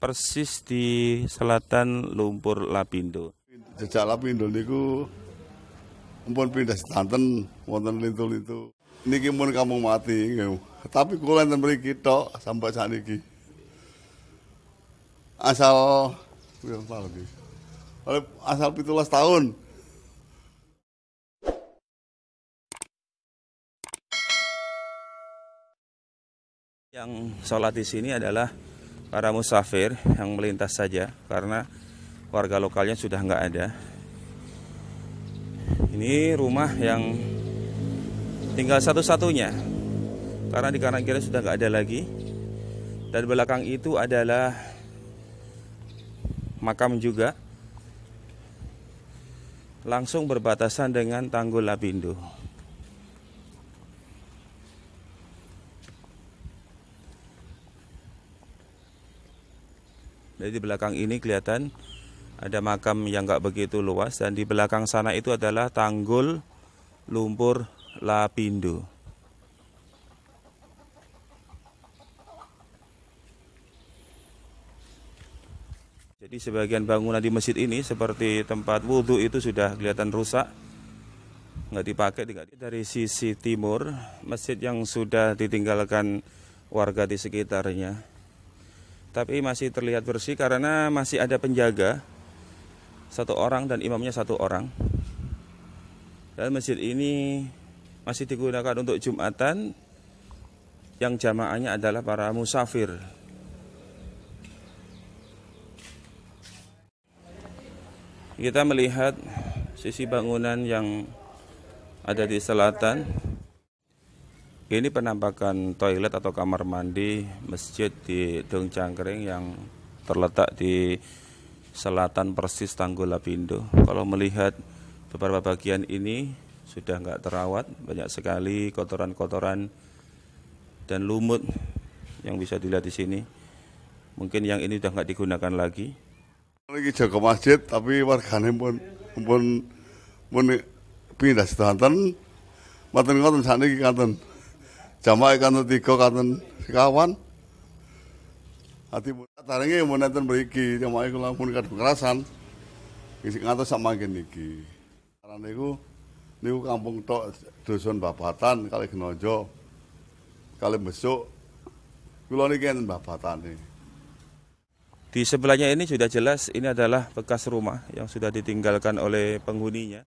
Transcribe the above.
persis di selatan Lumpur Lapindo. Jejak Lapindo niku mpun pindah sedanten wonten lintul itu. Niki mun kamu mati, tapi kula enten mriki tok sampai saniki. Asal asal pitulas tahun Yang sholat di sini adalah para musafir yang melintas saja karena warga lokalnya sudah nggak ada ini rumah yang tinggal satu-satunya karena di kanan kiri sudah nggak ada lagi dan belakang itu adalah makam juga langsung berbatasan dengan tanggul Labindo Jadi di belakang ini kelihatan ada makam yang nggak begitu luas dan di belakang sana itu adalah tanggul lumpur lapindo. Jadi sebagian bangunan di masjid ini seperti tempat wudhu itu sudah kelihatan rusak, nggak dipakai. Dari sisi timur, masjid yang sudah ditinggalkan warga di sekitarnya tapi masih terlihat bersih karena masih ada penjaga satu orang dan imamnya satu orang dan masjid ini masih digunakan untuk jumatan yang jamaahnya adalah para musafir kita melihat sisi bangunan yang ada di selatan ini penampakan toilet atau kamar mandi masjid di Dong Cangkring yang terletak di selatan persis Tanggul Lapindo. Kalau melihat beberapa bagian ini sudah nggak terawat, banyak sekali kotoran-kotoran dan lumut yang bisa dilihat di sini. Mungkin yang ini sudah nggak digunakan lagi. Lagi jaga masjid, tapi warganya pun pun pun pindah sedanten, maten kotor sana kanten jamak itu tiga kawan, sekawan hati muda tarinya yang nenten mriki jamak iku lamun kadung kerasan sing ngantos sak mangke niki karena niku niku kampung tok dusun babatan kali genonjo kali besok, kula niki babatan ini. di sebelahnya ini sudah jelas ini adalah bekas rumah yang sudah ditinggalkan oleh penghuninya